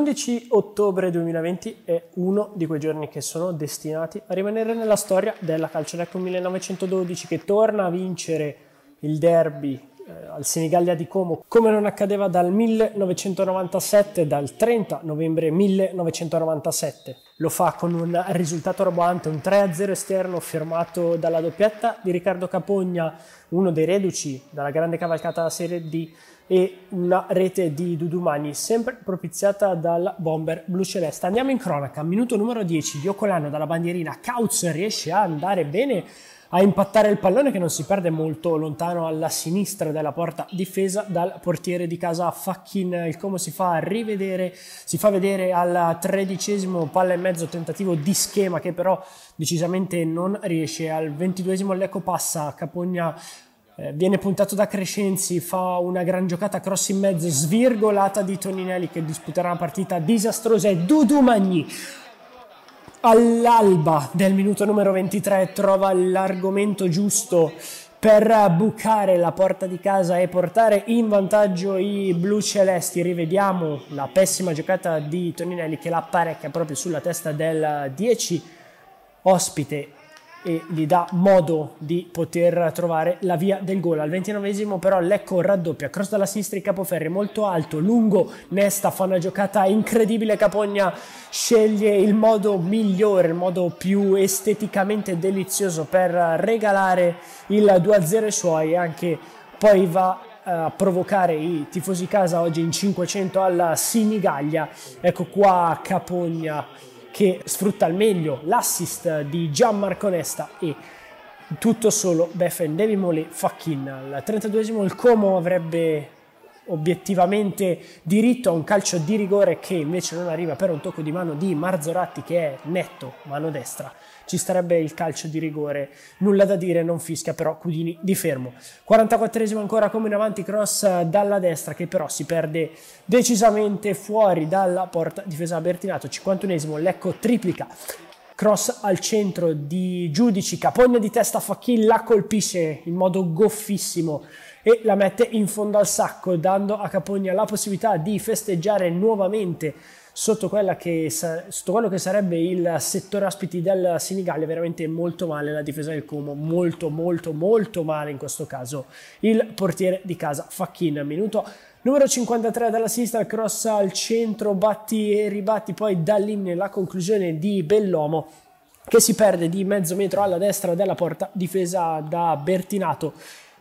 L'11 ottobre 2020 è uno di quei giorni che sono destinati a rimanere nella storia della calcio. Ecco 1912 che torna a vincere il derby eh, al Senigallia di Como come non accadeva dal 1997, dal 30 novembre 1997. Lo fa con un risultato roboante, un 3-0 esterno firmato dalla doppietta di Riccardo Capogna, uno dei reduci dalla grande cavalcata Serie D, e una rete di Dudumani, sempre propiziata dal bomber blu celeste. Andiamo in cronaca, minuto numero 10, Diocolano dalla bandierina, Kautz riesce a andare bene a impattare il pallone che non si perde molto lontano alla sinistra della porta porta difesa dal portiere di casa Fachin. Il Como si fa rivedere, si fa vedere al tredicesimo palla e mezzo tentativo di schema che però decisamente non riesce. Al ventiduesimo Lecco passa, Capogna eh, viene puntato da Crescenzi, fa una gran giocata cross in mezzo, svirgolata di Toninelli che disputerà una partita disastrosa e Dudu Magni all'alba del minuto numero 23 trova l'argomento giusto per bucare la porta di casa e portare in vantaggio i blu celesti. Rivediamo la pessima giocata di Toninelli che la apparecchia proprio sulla testa del 10 ospite e gli dà modo di poter trovare la via del gol. Al ventinovesimo però Lecco raddoppia, cross dalla sinistra di Capoferri, molto alto, lungo, Nesta fa una giocata incredibile, Capogna sceglie il modo migliore, il modo più esteticamente delizioso per regalare il 2-0 ai suoi e anche poi va eh, a provocare i tifosi casa oggi in 500 alla Sinigaglia. Ecco qua Capogna che sfrutta al meglio l'assist di Gianmarco Nesta e tutto solo Beffen Devimoli Fachin al 32esimo il Como avrebbe obiettivamente diritto a un calcio di rigore che invece non arriva per un tocco di mano di Marzoratti che è netto, mano destra. Ci starebbe il calcio di rigore, nulla da dire, non fischia però Cudini di fermo. 44esimo ancora come in avanti cross dalla destra che però si perde decisamente fuori dalla porta difesa da Bertinato. 51esimo Lecco triplica cross al centro di Giudici, Capogna di testa Fachin la colpisce in modo goffissimo e la mette in fondo al sacco, dando a Capogna la possibilità di festeggiare nuovamente sotto, che, sotto quello che sarebbe il settore ospiti del Senigallia. Veramente molto male la difesa del Como, molto molto molto male in questo caso il portiere di casa Facchin. Minuto Numero 53 dalla sinistra, cross al centro, batti e ribatti, poi da lì nella conclusione di Bellomo che si perde di mezzo metro alla destra della porta difesa da Bertinato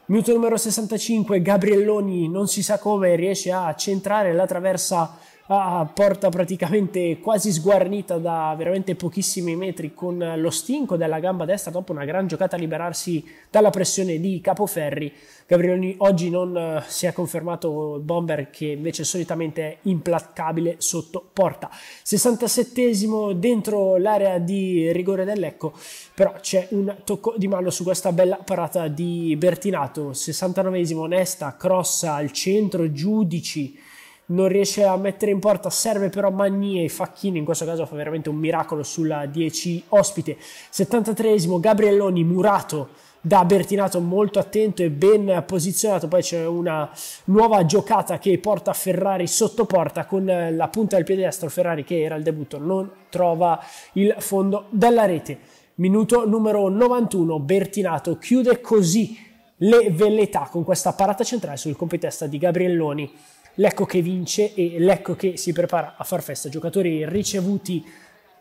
Minuto numero 65, Gabrielloni non si sa come riesce a centrare la traversa a porta praticamente quasi sguarnita da veramente pochissimi metri con lo stinco della gamba destra dopo una gran giocata a liberarsi dalla pressione di Capoferri. Gabrieloni oggi non eh, si è confermato bomber che invece solitamente è implacabile sotto porta. 67 esimo dentro l'area di rigore dell'Ecco, però c'è un tocco di mano su questa bella parata di Bertinato. 69 esimo Nesta, crossa al centro, giudici non riesce a mettere in porta, serve però Magnie e Facchini, in questo caso fa veramente un miracolo sulla 10 ospite. 73esimo Gabrielloni murato da Bertinato molto attento e ben posizionato, poi c'è una nuova giocata che porta Ferrari sotto porta con la punta del piede destro, Ferrari che era il debutto non trova il fondo della rete. Minuto numero 91, Bertinato chiude così le velletà con questa parata centrale sul compitesta di Gabrielloni l'Ecco che vince e l'Ecco che si prepara a far festa. Giocatori ricevuti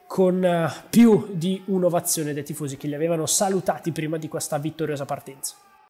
con eh, più di un'ovazione dai tifosi che li avevano salutati prima di questa vittoriosa partenza.